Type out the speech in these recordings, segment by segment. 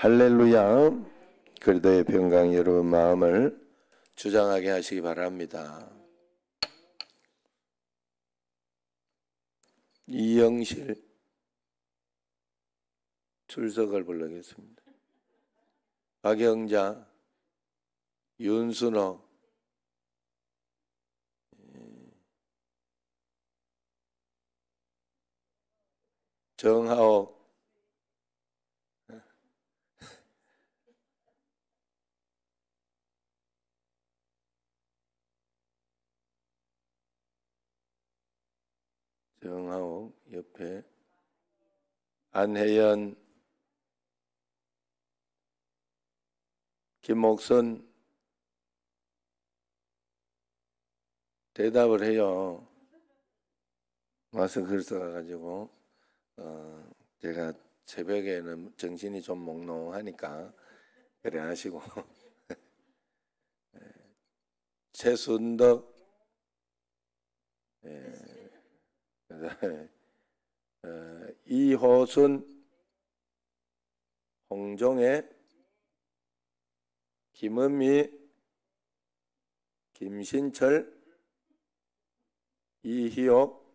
할렐루야. 그리도의 평강 여러분 마음을 주장하게 하시기 바랍니다. 이영실 출석을 불러겠습니다. 박영자, 윤순호, 예, 정하옥, 정하옥 옆에 안혜연 김옥선 대답을 해요. 와서 글 써가지고 어, 제가 새벽에는 정신이 좀 몽롱하니까 그래 하시고 예. 최순덕 예. 예. 어, 이호순, 홍종의 김은미, 김신철, 이희옥,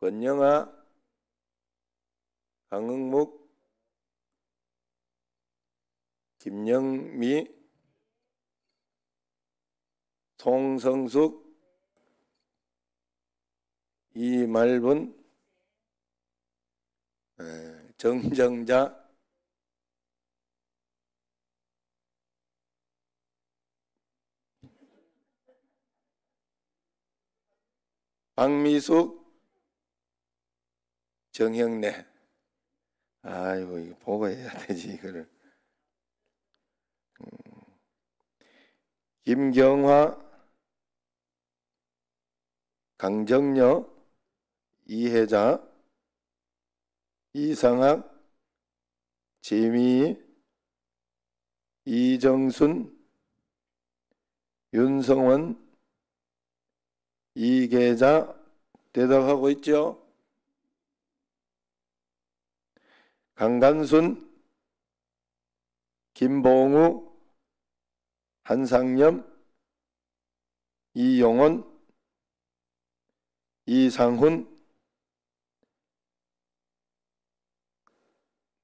권영아, 강흥묵, 김영미, 송성숙, 이 말분 정정자 박미숙 정형래 아이고 이거 보고해야 되지 이거를 음. 김경화 강정녀 이혜자, 이상학, 재미, 이정순, 윤성원, 이계자 대답하고 있죠. 강간순, 김봉우, 한상념 이용원, 이상훈,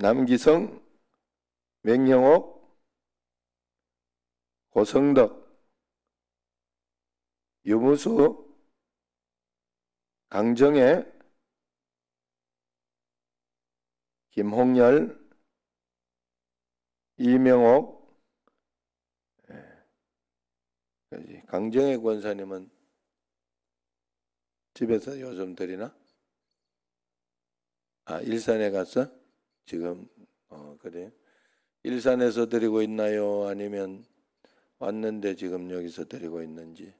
남기성, 맹형옥, 고성덕, 유무수, 강정애, 김홍열, 이명옥, 예. 그러니까 강정애 권사님은 집에서 요즘 들이나? 아, 일산에 갔어? 지금 어, 그래 일산에서 드리고 있나요? 아니면 왔는데 지금 여기서 데리고 있는지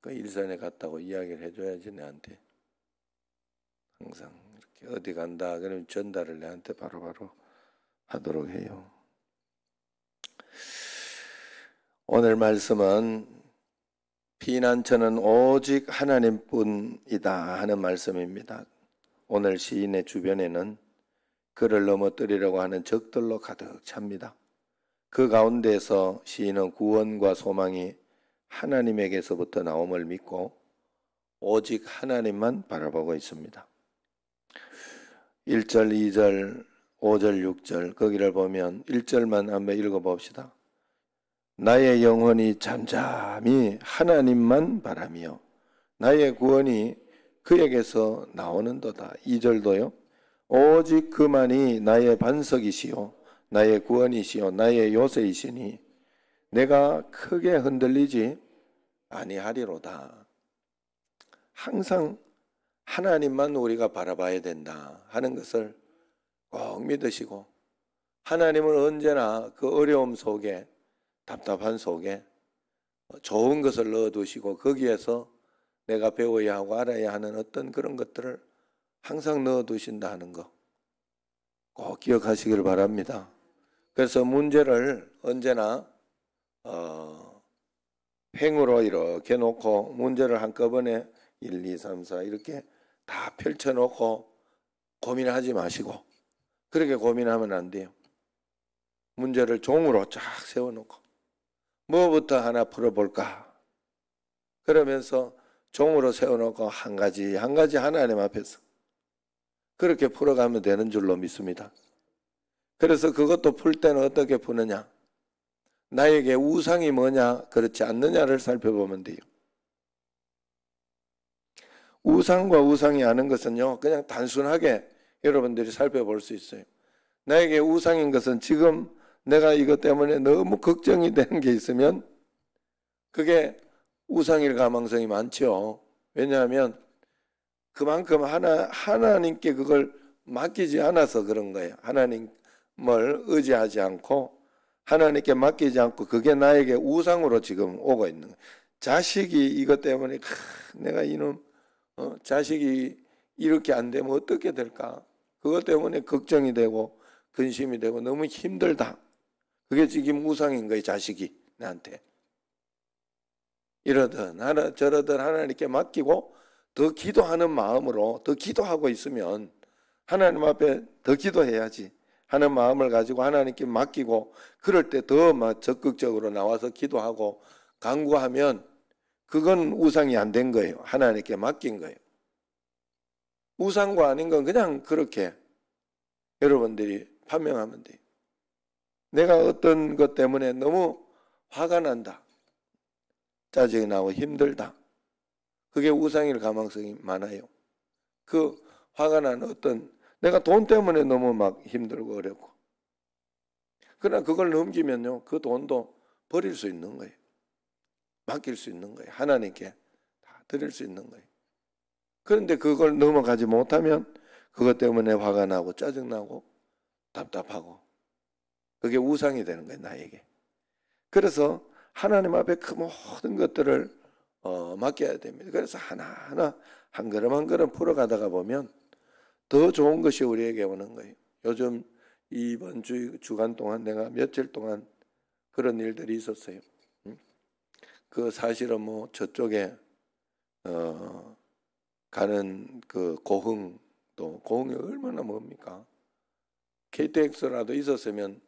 그 일산에 갔다고 이야기를 해줘야지 내한테 항상 이렇게 어디 간다 그러면 전달을 내한테 바로 바로 하도록 해요. 오늘 말씀은 피난처는 오직 하나님뿐이다 하는 말씀입니다. 오늘 시인의 주변에는 그를 넘어뜨리려고 하는 적들로 가득 찹니다. 그 가운데서 시인은 구원과 소망이 하나님에게서부터 나옴을 믿고 오직 하나님만 바라보고 있습니다. 1절, 2절, 5절, 6절 거기를 보면 1절만 한번 읽어봅시다. 나의 영혼이 잠잠히 하나님만 바라며 나의 구원이 그에게서 나오는도다. 2절도요. 오직 그만이 나의 반석이시요 나의 구원이시요 나의 요새이시니 내가 크게 흔들리지 아니하리로다. 항상 하나님만 우리가 바라봐야 된다 하는 것을 꼭 믿으시고 하나님을 언제나 그 어려움 속에 답답한 속에 좋은 것을 넣어 두시고 거기에서 내가 배워야 하고 알아야 하는 어떤 그런 것들을 항상 넣어 두신다 하는 거 꼭 기억하시길 바랍니다. 그래서 문제를 언제나 어, 행으로 이렇게 놓고 문제를 한꺼번에 1, 2, 3, 4 이렇게 다 펼쳐놓고 고민하지 마시고 그렇게 고민하면 안 돼요. 문제를 종으로 쫙 세워놓고 뭐부터 하나 풀어볼까 그러면서 종으로 세워놓고 한 가지 한 가지 하나님 앞에서 그렇게 풀어가면 되는 줄로 믿습니다. 그래서 그것도 풀 때는 어떻게 푸느냐? 나에게 우상이 뭐냐, 그렇지 않느냐를 살펴보면 돼요. 우상과 우상이 아는 것은요, 그냥 단순하게 여러분들이 살펴볼 수 있어요. 나에게 우상인 것은 지금 내가 이것 때문에 너무 걱정이 되는 게 있으면 그게 우상일 가능성이 많죠. 왜냐하면 그만큼 하나, 하나님께 그걸 맡기지 않아서 그런 거예요. 하나님을 의지하지 않고 하나님께 맡기지 않고 그게 나에게 우상으로 지금 오고 있는 거예요. 자식이 이것 때문에 크, 내가 이놈 어, 자식이 이렇게 안 되면 어떻게 될까? 그것 때문에 걱정이 되고 근심이 되고 너무 힘들다. 그게 지금 우상인 거예요. 자식이 나한테. 이러든 하나 저러든 하나님께 맡기고 더 기도하는 마음으로 더 기도하고 있으면 하나님 앞에 더 기도해야지 하는 마음을 가지고 하나님께 맡기고 그럴 때 더 적극적으로 나와서 기도하고 간구하면 그건 우상이 안 된 거예요. 하나님께 맡긴 거예요. 우상과 아닌 건 그냥 그렇게 여러분들이 판명하면 돼요. 내가 어떤 것 때문에 너무 화가 난다. 짜증이 나고 힘들다. 그게 우상일 가능성이 많아요. 그 화가 난 어떤 내가 돈 때문에 너무 막 힘들고 어렵고 그러나 그걸 넘기면요 그 돈도 버릴 수 있는 거예요. 맡길 수 있는 거예요. 하나님께 다 드릴 수 있는 거예요. 그런데 그걸 넘어가지 못하면 그것 때문에 화가 나고 짜증나고 답답하고 그게 우상이 되는 거예요, 나에게. 그래서 하나님 앞에 그 모든 것들을 어, 맡겨야 됩니다. 그래서 하나하나 한 걸음 한 걸음 풀어가다가 보면 더 좋은 것이 우리에게 오는 거예요. 요즘 이번 주 주간 동안 내가 며칠 동안 그런 일들이 있었어요. 음? 그 사실은 뭐 저쪽에 어 가는 그 고흥도 고흥이 얼마나 뭡니까? KTX라도 있었으면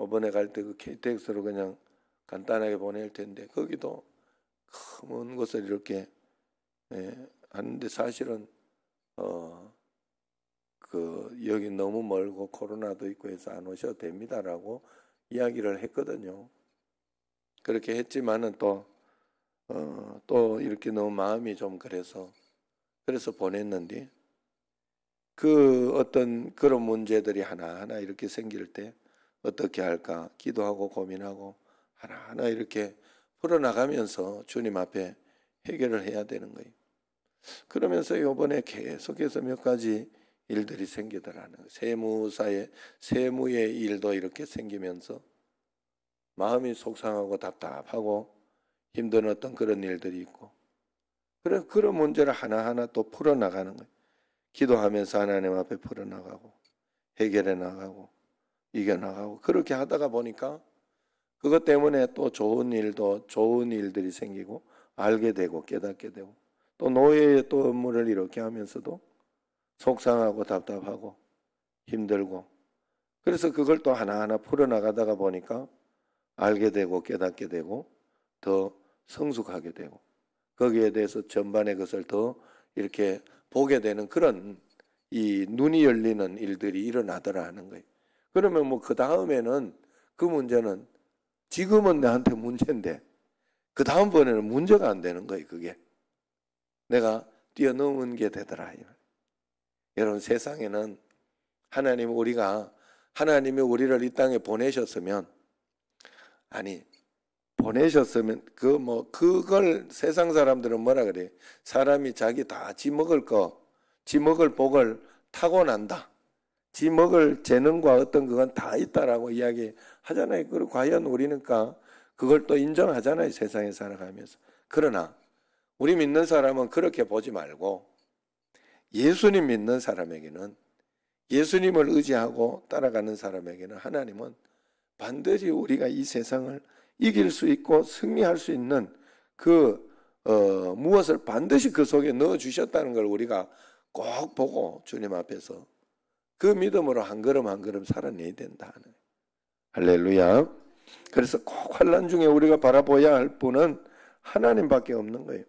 이번에 뭐 갈때 그 KTX로 그냥 간단하게 보낼 텐데 거기도 큰 것을 이렇게 예, 하는데 사실은 어, 그 여기 너무 멀고 코로나도 있고 해서 안 오셔도 됩니다라고 이야기를 했거든요. 그렇게 했지만은 또또 어, 또 이렇게 너무 마음이 좀 그래서 그래서 보냈는데 그 어떤 그런 문제들이 하나하나 이렇게 생길 때 어떻게 할까 기도하고 고민하고 하나하나 이렇게 풀어나가면서 주님 앞에 해결을 해야 되는 거예요. 그러면서 요번에 계속해서 몇 가지 일들이 생기더라는 거예요. 세무사의, 세무의 일도 이렇게 생기면서 마음이 속상하고 답답하고 힘든 어떤 그런 일들이 있고 그런, 그런 문제를 하나하나 또 풀어나가는 거예요. 기도하면서 하나님 앞에 풀어나가고 해결해 나가고 이겨나가고 그렇게 하다가 보니까 그것 때문에 또 좋은 일도 좋은 일들이 생기고 알게 되고 깨닫게 되고 또 노예의 또 업무를 이렇게 하면서도 속상하고 답답하고 힘들고 그래서 그걸 또 하나하나 풀어나가다가 보니까 알게 되고 깨닫게 되고 더 성숙하게 되고 거기에 대해서 전반의 것을 더 이렇게 보게 되는 그런 이 눈이 열리는 일들이 일어나더라 하는 거예요. 그러면 뭐 그 다음에는 그 문제는 지금은 나한테 문제인데 그 다음번에는 문제가 안 되는 거예요. 그게 내가 뛰어넘은 게 되더라. 여러분 세상에는 하나님 우리가 하나님이 우리를 이 땅에 보내셨으면 아니 보내셨으면 그 뭐 그걸 세상 사람들은 뭐라 그래 사람이 자기 다 지 먹을 거지 먹을 복을 타고난다 지 먹을 재능과 어떤 그건 다 있다라고 이야기 하잖아요. 그리고 과연 우리는가 그걸 또 인정하잖아요. 세상에 살아가면서. 그러나 우리 믿는 사람은 그렇게 보지 말고 예수님 믿는 사람에게는 예수님을 의지하고 따라가는 사람에게는 하나님은 반드시 우리가 이 세상을 이길 수 있고 승리할 수 있는 그 어, 무엇을 반드시 그 속에 넣어 주셨다는 걸 우리가 꼭 보고 주님 앞에서 그 믿음으로 한 걸음 한 걸음 살아내야 된다 하는. 할렐루야. 그래서 꼭 환란 중에 우리가 바라봐야 할 분은 하나님밖에 없는 거예요.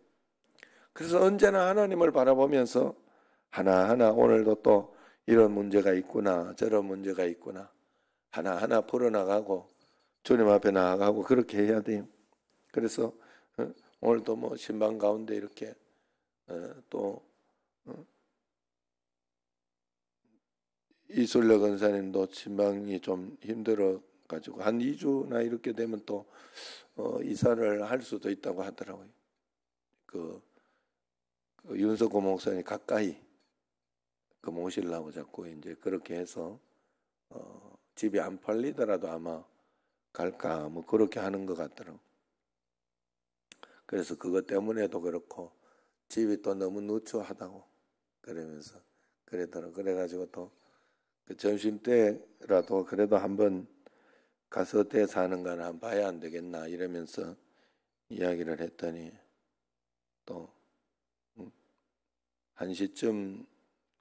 그래서 언제나 하나님을 바라보면서 하나하나 오늘도 또 이런 문제가 있구나 저런 문제가 있구나 하나하나 풀어나가고 주님 앞에 나아가고 그렇게 해야 돼요. 그래서 어, 오늘도 뭐 신방 가운데 이렇게 어, 또 어, 이술래 권사님도 신방이 좀 힘들어 가지고 한 2주나 이렇게 되면 또 어, 이사를 할 수도 있다고 하더라고요. 그, 그 윤석호 목사님 가까이 그 모시려고 자꾸 이제 그렇게 해서 어, 집이 안 팔리더라도 아마 갈까 뭐 그렇게 하는 것 같더라고. 그래서 그것 때문에도 그렇고 집이 또 너무 누추하다고 그러면서 그래더라 그래가지고 또그 점심 때라도 그래도 한번 가서 어떻게 사는가를 봐야 안 되겠나 이러면서 이야기를 했더니 또 음, 한시쯤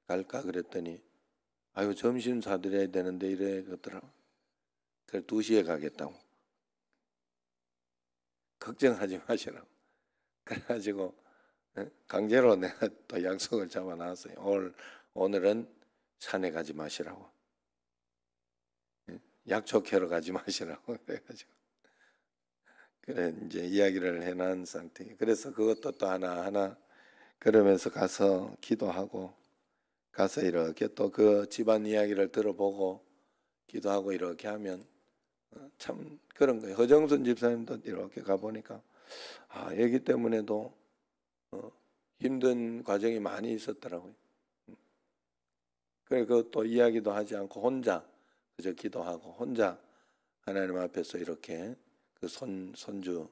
갈까 그랬더니 아유 점심 사드려야 되는데 이래 그러더라 그래 2시에 가겠다고 걱정하지 마시라고 그래가지고 예? 강제로 내가 또 약속을 잡아놨어요 오늘, 오늘은 산에 가지 마시라고 약초캐러 가지 마시라고 그래가지고 그래 이제 이야기를 해놓은 상태. 그래서 그것도 또 하나 하나 그러면서 가서 기도하고 가서 이렇게 또 그 집안 이야기를 들어보고 기도하고 이렇게 하면 어, 참 그런 거예요. 허정순 집사님도 이렇게 가보니까 아, 여기 때문에도 어, 힘든 과정이 많이 있었더라고요. 그래, 음. 그또 이야기도 하지 않고 혼자 그저 기도하고 혼자 하나님 앞에서 이렇게 그 손, 손주,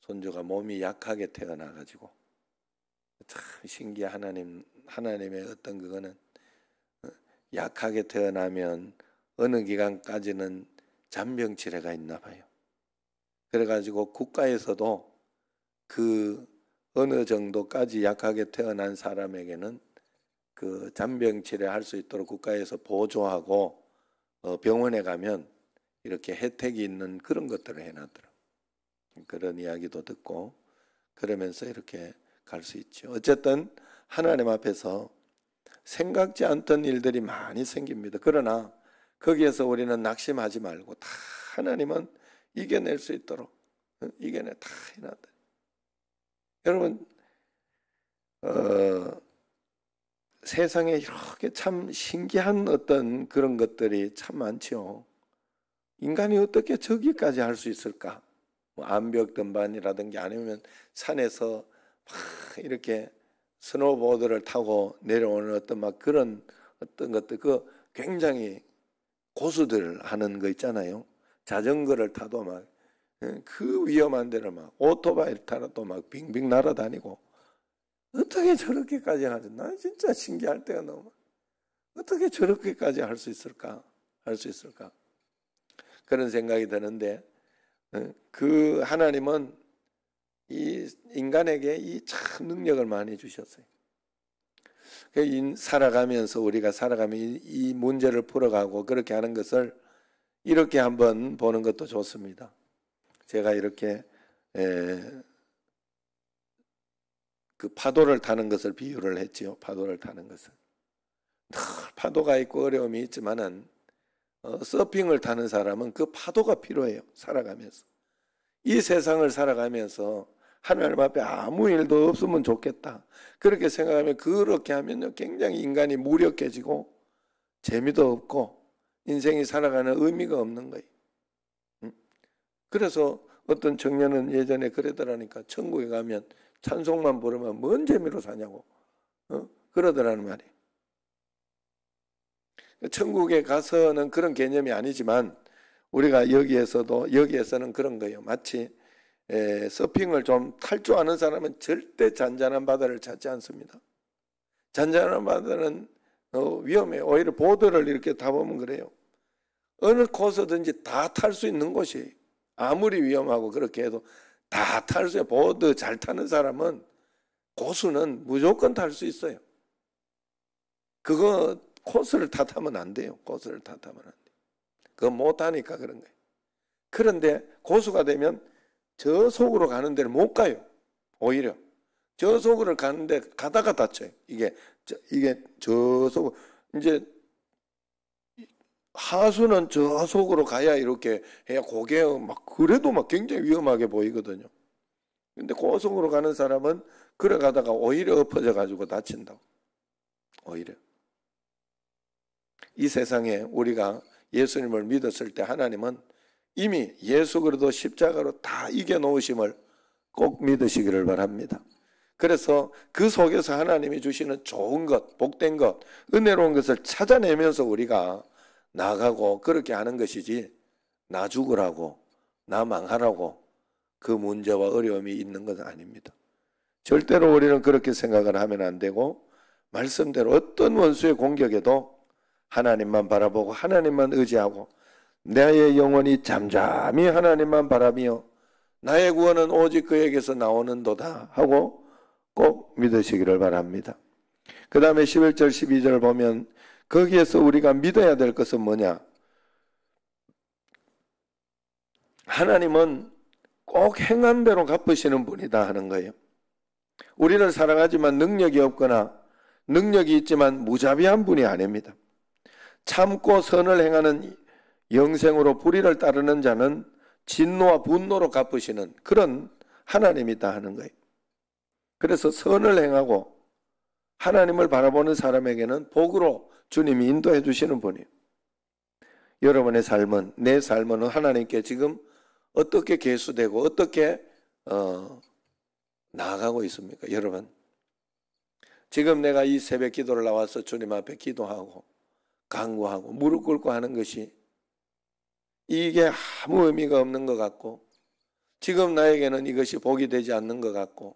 손주가 몸이 약하게 태어나가지고 참 신기해 하나님, 하나님의 어떤 그거는 어, 약하게 태어나면 어느 기간까지는 잔병치레가 있나 봐요. 그래가지고 국가에서도 그 어느 정도까지 약하게 태어난 사람에게는 그 잔병치레 할 수 있도록 국가에서 보조하고 어, 병원에 가면 이렇게 혜택이 있는 그런 것들을 해놨더라. 그런 이야기도 듣고 그러면서 이렇게 갈 수 있죠. 어쨌든 하나님 앞에서 생각지 않던 일들이 많이 생깁니다. 그러나 거기에서 우리는 낙심하지 말고 다 하나님은 이겨낼 수 있도록 어, 이겨내 다 해놨다. 여러분 어, 세상에 이렇게 참 신기한 어떤 그런 것들이 참 많죠. 인간이 어떻게 저기까지 할 수 있을까? 뭐 암벽 등반이라든지 아니면 산에서 막 이렇게 스노보드를 타고 내려오는 어떤 막 그런 어떤 것들 그 굉장히 고수들 하는 거 있잖아요. 자전거를 타도 막그 예, 위험한 데를 막 오토바이를 타도 막 빙빙 날아다니고 어떻게 저렇게까지 하지? 나 진짜 신기할 때가 너무. 어떻게 저렇게까지 할 수 있을까? 할 수 있을까? 그런 생각이 드는데, 어, 그 하나님은 이 인간에게 이 참 능력을 많이 주셨어요. 그 살아가면서 우리가 살아가면 이 문제를 풀어가고 그렇게 하는 것을 이렇게 한번 보는 것도 좋습니다. 제가 이렇게 그 파도를 타는 것을 비유를 했지요. 파도를 타는 것은늘 파도가 있고 어려움이 있지만은 어, 서핑을 타는 사람은 그 파도가 필요해요. 살아가면서. 이 세상을 살아가면서 하나님 앞에 아무 일도 없으면 좋겠다. 그렇게 생각하면 그렇게 하면요. 굉장히 인간이 무력해지고 재미도 없고 인생이 살아가는 의미가 없는 거예요. 음? 그래서 어떤 청년은 예전에 그러더라니까 천국에 가면 찬송만 부르면 뭔 재미로 사냐고 어? 그러더라는 말이에요. 천국에 가서는 그런 개념이 아니지만 우리가 여기에서도 여기에서는 그런 거예요. 마치 에, 서핑을 좀 탈주하는 사람은 절대 잔잔한 바다를 찾지 않습니다. 잔잔한 바다는 어, 위험해요. 오히려 보드를 이렇게 타보면 그래요. 어느 코스든지 다 탈 수 있는 곳이 아무리 위험하고 그렇게 해도 다탈수 있어요. 보드 잘 타는 사람은 고수는 무조건 탈 수 있어요. 그거 코스를 탓하면 안 돼요. 코스를 탓하면 안 돼요. 그거 못하니까 그런 거예요. 그런데 고수가 되면 저 속으로 가는 데를 못 가요. 오히려. 저 속으로 가는데 가다가 다쳐요. 이게, 저, 이게 저 속으로. 이제 하수는 저 속으로 가야 이렇게 해야 고개 막 그래도 막 굉장히 위험하게 보이거든요. 근데 고속으로 가는 사람은 그래 가다가 오히려 엎어져 가지고 다친다고. 오히려. 이 세상에 우리가 예수님을 믿었을 때 하나님은 이미 예수 그리스도 십자가로 다 이겨 놓으심을 꼭 믿으시기를 바랍니다. 그래서 그 속에서 하나님이 주시는 좋은 것, 복된 것, 은혜로운 것을 찾아내면서 우리가 나가고 그렇게 하는 것이지 나 죽으라고 나 망하라고 그 문제와 어려움이 있는 것은 아닙니다. 절대로 우리는 그렇게 생각을 하면 안 되고 말씀대로 어떤 원수의 공격에도 하나님만 바라보고 하나님만 의지하고 나의 영혼이 잠잠히 하나님만 바라며 나의 구원은 오직 그에게서 나오는도다 하고 꼭 믿으시기를 바랍니다. 그 다음에 11절 12절 보면 거기에서 우리가 믿어야 될 것은 뭐냐? 하나님은 꼭 행한 대로 갚으시는 분이다 하는 거예요. 우리는 사랑하지만 능력이 없거나 능력이 있지만 무자비한 분이 아닙니다. 참고 선을 행하는 영생으로 불의를 따르는 자는 진노와 분노로 갚으시는 그런 하나님이다 하는 거예요. 그래서 선을 행하고 하나님을 바라보는 사람에게는 복으로 주님이 인도해 주시는 분이에요. 여러분의 삶은 내 삶은 하나님께 지금 어떻게 개수되고 어떻게 어, 나아가고 있습니까? 여러분 지금 내가 이 새벽 기도를 나와서 주님 앞에 기도하고 강구하고 무릎 꿇고 하는 것이 이게 아무 의미가 없는 것 같고 지금 나에게는 이것이 복이 되지 않는 것 같고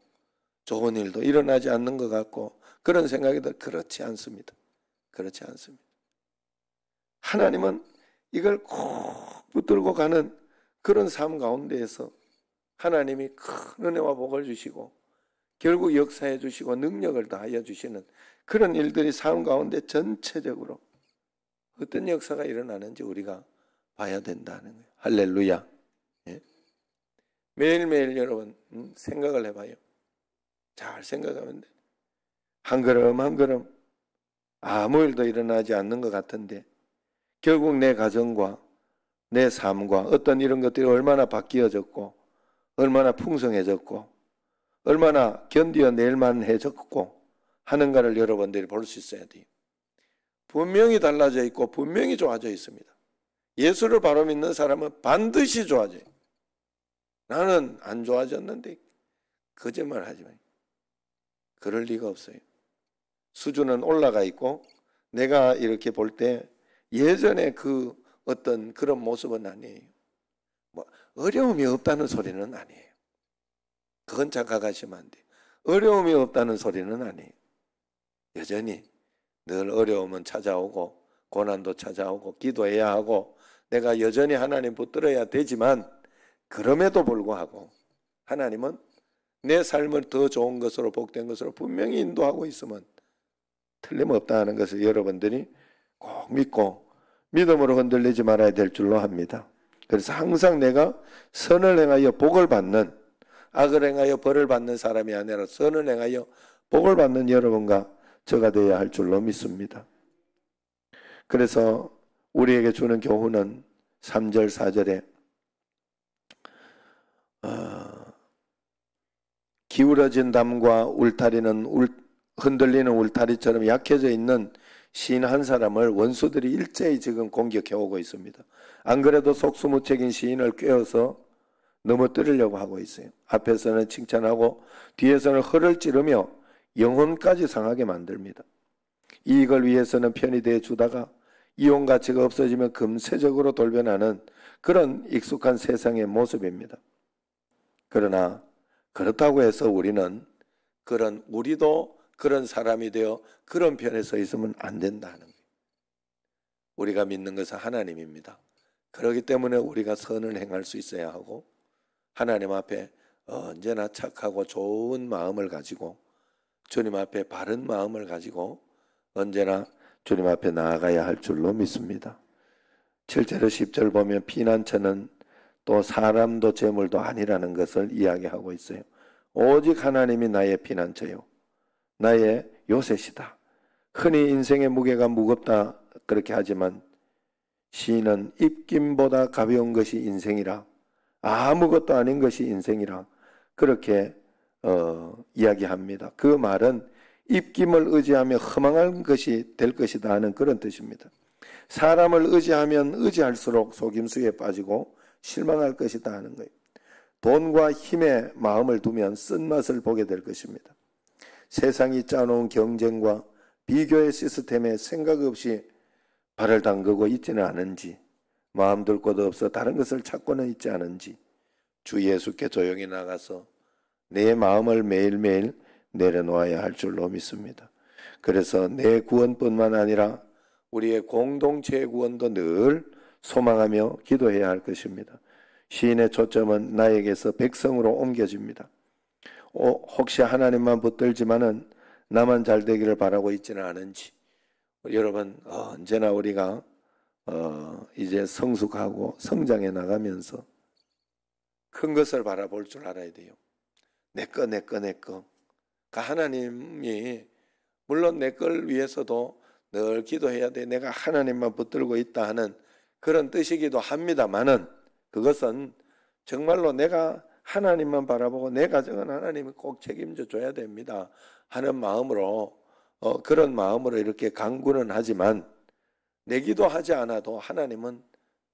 좋은 일도 일어나지 않는 것 같고 그런 생각이 들 그렇지 않습니다. 그렇지 않습니다. 하나님은 이걸 꼭 붙들고 가는 그런 삶 가운데에서 하나님이 큰 은혜와 복을 주시고 결국 역사해 주시고 능력을 다하여 주시는 그런 일들이 삶 가운데 전체적으로 어떤 역사가 일어나는지 우리가 봐야 된다는 거예요. 할렐루야. 예? 매일매일 여러분 음, 생각을 해봐요. 잘 생각하면 돼. 한 걸음 한 걸음 아무 일도 일어나지 않는 것 같은데 결국 내 가정과 내 삶과 어떤 이런 것들이 얼마나 바뀌어졌고 얼마나 풍성해졌고 얼마나 견디어낼만 해졌고 하는가를 여러분들이 볼 수 있어야 돼요. 분명히 달라져 있고 분명히 좋아져 있습니다. 예수를 바로 믿는 사람은 반드시 좋아져요. 나는 안 좋아졌는데 거짓말 하지 마요. 그럴 리가 없어요. 수준은 올라가 있고 내가 이렇게 볼 때 예전에 그 어떤 그런 모습은 아니에요. 뭐 어려움이 없다는 소리는 아니에요. 그건 착각하시면 안 돼요. 어려움이 없다는 소리는 아니에요. 여전히 늘 어려움은 찾아오고 고난도 찾아오고 기도해야 하고 내가 여전히 하나님 붙들어야 되지만 그럼에도 불구하고 하나님은 내 삶을 더 좋은 것으로 복된 것으로 분명히 인도하고 있으면 틀림없다 하는 것을 여러분들이 꼭 믿고 믿음으로 흔들리지 말아야 될 줄로 합니다. 그래서 항상 내가 선을 행하여 복을 받는 악을 행하여 벌을 받는 사람이 아니라 선을 행하여 복을 받는 여러분과 저가 되어야 할 줄로 믿습니다. 그래서 우리에게 주는 교훈은 3절, 4절에 어, 기울어진 담과 울타리는 울, 타리 흔들리는 울타리처럼 약해져 있는 시인 한 사람을 원수들이 일제히 지금 공격해 오고 있습니다. 안 그래도 속수무책인 시인을 꿰어서 넘어뜨리려고 하고 있어요. 앞에서는 칭찬하고 뒤에서는 허를 찌르며 영혼까지 상하게 만듭니다. 이익을 위해서는 편히 대해주다가 이혼 가치가 없어지면 금세적으로 돌변하는 그런 익숙한 세상의 모습입니다. 그러나 그렇다고 해서 우리는 그런 우리도 그런 사람이 되어 그런 편에 서 있으면 안 된다는 거예요. 우리가 믿는 것은 하나님입니다. 그렇기 때문에 우리가 선을 행할 수 있어야 하고 하나님 앞에 언제나 착하고 좋은 마음을 가지고 주님 앞에 바른 마음을 가지고 언제나 주님 앞에 나아가야 할 줄로 믿습니다. 7절에 10절 보면 피난처는 또 사람도 재물도 아니라는 것을 이야기하고 있어요. 오직 하나님이 나의 피난처요. 나의 요셉이다. 흔히 인생의 무게가 무겁다 그렇게 하지만 시인은 입김보다 가벼운 것이 인생이라 아무것도 아닌 것이 인생이라 그렇게 어, 이야기합니다. 그 말은 입김을 의지하며 허망한 것이 될 것이다 하는 그런 뜻입니다. 사람을 의지하면 의지할수록 속임수에 빠지고 실망할 것이다 하는 거예요. 돈과 힘에 마음을 두면 쓴맛을 보게 될 것입니다. 세상이 짜놓은 경쟁과 비교의 시스템에 생각 없이 발을 담그고 있지는 않은지, 마음 둘 곳도 없어 다른 것을 찾고는 있지 않은지, 주 예수께 조용히 나가서 내 마음을 매일매일 내려놓아야 할 줄로 믿습니다. 그래서 내 구원뿐만 아니라 우리의 공동체의 구원도 늘 소망하며 기도해야 할 것입니다. 시인의 초점은 나에게서 백성으로 옮겨집니다. 어, 혹시 하나님만 붙들지만은 나만 잘 되기를 바라고 있지는 않은지 여러분 어, 언제나 우리가 어, 이제 성숙하고 성장해 나가면서 큰 것을 바라볼 줄 알아야 돼요. 내 거, 내 거, 내 거. 그 하나님이 물론 내 걸 위해서도 늘 기도해야 돼. 내가 하나님만 붙들고 있다 하는 그런 뜻이기도 합니다만은 그것은 정말로 내가 하나님만 바라보고 내 가정은 하나님이 꼭 책임져 줘야 됩니다. 하는 마음으로 어, 그런 마음으로 이렇게 강구는 하지만 내기도 하지 않아도 하나님은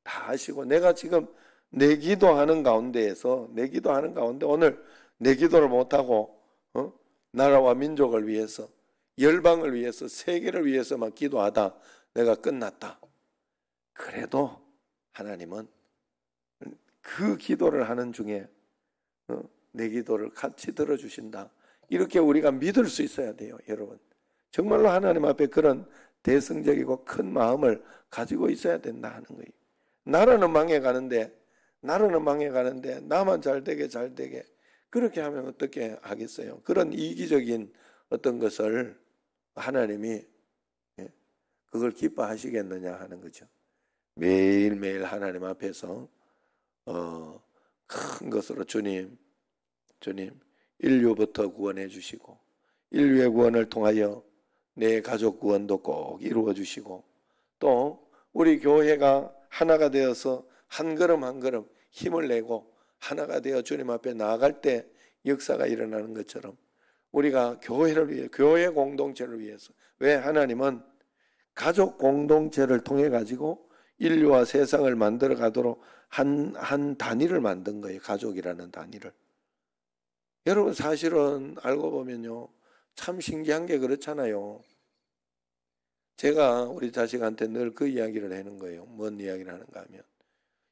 다 아시고 내가 지금 내기도 하는 가운데에서 내기도 하는 가운데 오늘 내기도를 못하고 어? 나라와 민족을 위해서 열방을 위해서 세계를 위해서만 기도하다 내가 끝났다. 그래도 하나님은 그 기도를 하는 중에 어, 내 기도를 같이 들어주신다. 이렇게 우리가 믿을 수 있어야 돼요, 여러분. 정말로 하나님 앞에 그런 대성적이고 큰 마음을 가지고 있어야 된다 하는 거예요. 나라는 망해가는데, 나라는 망해가는데, 나만 잘 되게 잘 되게. 그렇게 하면 어떻게 하겠어요? 그런 이기적인 어떤 것을 하나님이 예, 그걸 기뻐하시겠느냐 하는 거죠. 매일매일 하나님 앞에서 어큰 것으로 주님, 주님, 인류부터 구원해 주시고, 인류의 구원을 통하여 내 가족 구원도 꼭 이루어 주시고, 또 우리 교회가 하나가 되어서 한 걸음 한 걸음 힘을 내고 하나가 되어 주님 앞에 나아갈 때 역사가 일어나는 것처럼 우리가 교회를 위해, 교회 공동체를 위해서, 왜 하나님은 가족 공동체를 통해 가지고 인류와 세상을 만들어 가도록 한, 한 단위를 만든 거예요. 가족이라는 단위를. 여러분, 사실은 알고 보면요. 참 신기한 게 그렇잖아요. 제가 우리 자식한테 늘 그 이야기를 하는 거예요. 뭔 이야기를 하는가 하면.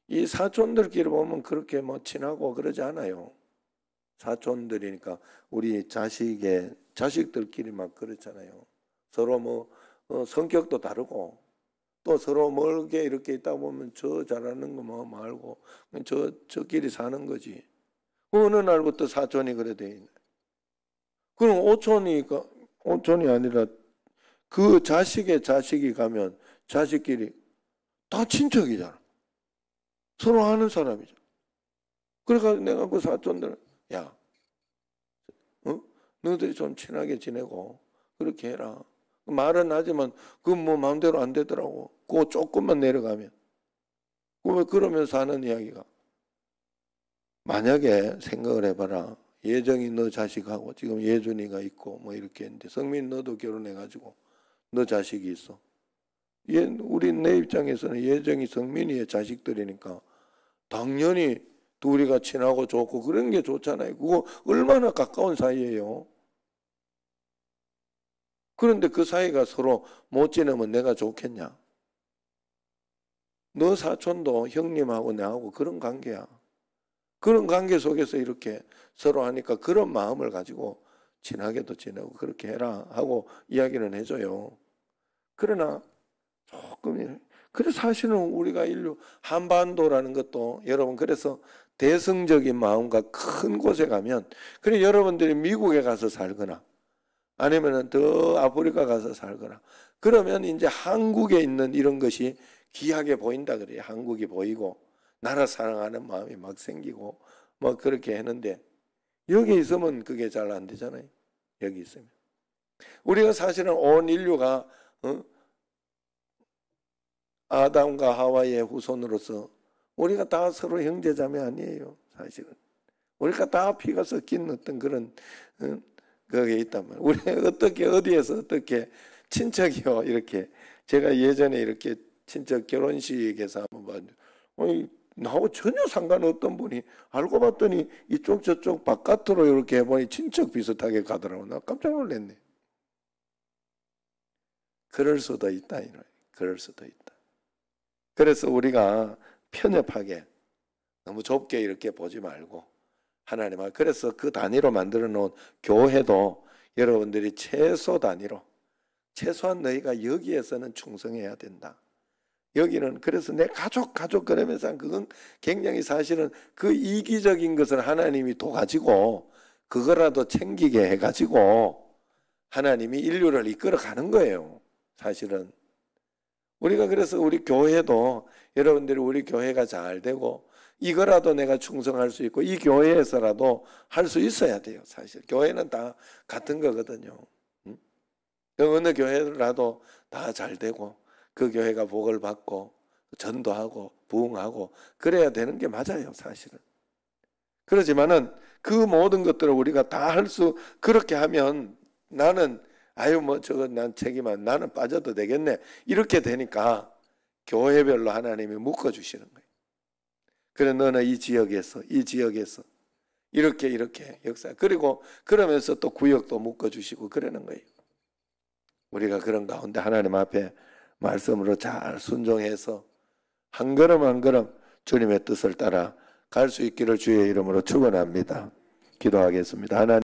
이 사촌들끼리 보면 그렇게 뭐 친하고 그러지 않아요. 사촌들이니까 우리 자식의, 자식들끼리 막 그렇잖아요. 서로 뭐 어, 성격도 다르고 또 서로 멀게 이렇게 있다 보면 저 잘하는 거 뭐 말고 저 저끼리 사는 거지. 그 어느 날부터 사촌이 그래 돼 있네. 그럼 오촌이니까 그, 오촌이 아니라 그 자식의 자식이 가면 자식끼리 다 친척이잖아. 서로 아는 사람이죠. 그러니까 내가 그 사촌들, 야, 어? 너들이좀 친하게 지내고, 그렇게 해라. 말은 하지만 그건 뭐 마음대로 안 되더라고. 그 조금만 내려가면. 그러면서 하는 이야기가. 만약에 생각을 해봐라. 예정이 너 자식하고 지금 예준이가 있고 뭐 이렇게 했는데 성민 너도 결혼해가지고 너 자식이 있어. 예, 우리 내 입장에서는 예정이 성민이의 자식들이니까 당연히 둘이가 친하고 좋고 그런 게 좋잖아요. 그거 얼마나 가까운 사이예요. 그런데 그 사이가 서로 못 지내면 내가 좋겠냐? 너 사촌도 형님하고 나하고 그런 관계야. 그런 관계 속에서 이렇게 서로 하니까 그런 마음을 가지고 친하게도 지내고 그렇게 해라 하고 이야기는 해줘요. 그러나 조금 그래서 사실은 우리가 인류 한반도라는 것도 여러분 그래서 대승적인 마음과 큰 곳에 가면 그래 여러분들이 미국에 가서 살거나 아니면은 더 아프리카 가서 살거나 그러면 이제 한국에 있는 이런 것이 귀하게 보인다 그래요. 한국이 보이고 나라 사랑하는 마음이 막 생기고 막 뭐 그렇게 했는데 여기 있으면 그게 잘 안 되잖아요. 여기 있으면 우리가 사실은 온 인류가 어? 아담과 하와의 이 후손으로서 우리가 다 서로 형제자매 아니에요. 사실은 우리가 다 피가 섞인 어떤 그런 어? 거기에 있단 말이에요. 우리 어떻게 어디에서 어떻게 친척이요 이렇게 제가 예전에 이렇게 친척 결혼식에서 한번 봤는데 나하고 전혀 상관없던 분이 알고 봤더니 이쪽 저쪽 바깥으로 이렇게 해보니 친척 비슷하게 가더라고. 나 깜짝 놀랐네. 그럴 수도 있다 이런. 그럴 수도 있다. 그래서 우리가 편협하게 너무 좁게 이렇게 보지 말고 하나님 앞. 아, 그래서 그 단위로 만들어 놓은 교회도 여러분들이 최소 단위로 최소한 너희가 여기에서는 충성해야 된다. 여기는 그래서 내 가족 가족 그러면서 그건 굉장히 사실은 그 이기적인 것을 하나님이 도가지고 그거라도 챙기게 해가지고 하나님이 인류를 이끌어 가는 거예요. 사실은 우리가 그래서 우리 교회도 여러분들이 우리 교회가 잘 되고 이거라도 내가 충성할 수 있고 이 교회에서라도 할 수 있어야 돼요. 사실 교회는 다 같은 거거든요. 응? 그 어느 교회라도 다 잘 되고 그 교회가 복을 받고 전도하고 부흥하고 그래야 되는 게 맞아요. 사실은. 그러지만은 그 모든 것들을 우리가 다 할 수 그렇게 하면 나는 아유 뭐 저거 난 책임 안 나는 빠져도 되겠네 이렇게 되니까 교회별로 하나님이 묶어주시는 거예요. 그래, 너는 이 지역에서, 이 지역에서, 이렇게, 이렇게 역사. 그리고 그러면서 또 구역도 묶어주시고 그러는 거예요. 우리가 그런 가운데 하나님 앞에 말씀으로 잘 순종해서 한 걸음 한 걸음 주님의 뜻을 따라 갈 수 있기를 주의 이름으로 축원합니다. 기도하겠습니다. 하나님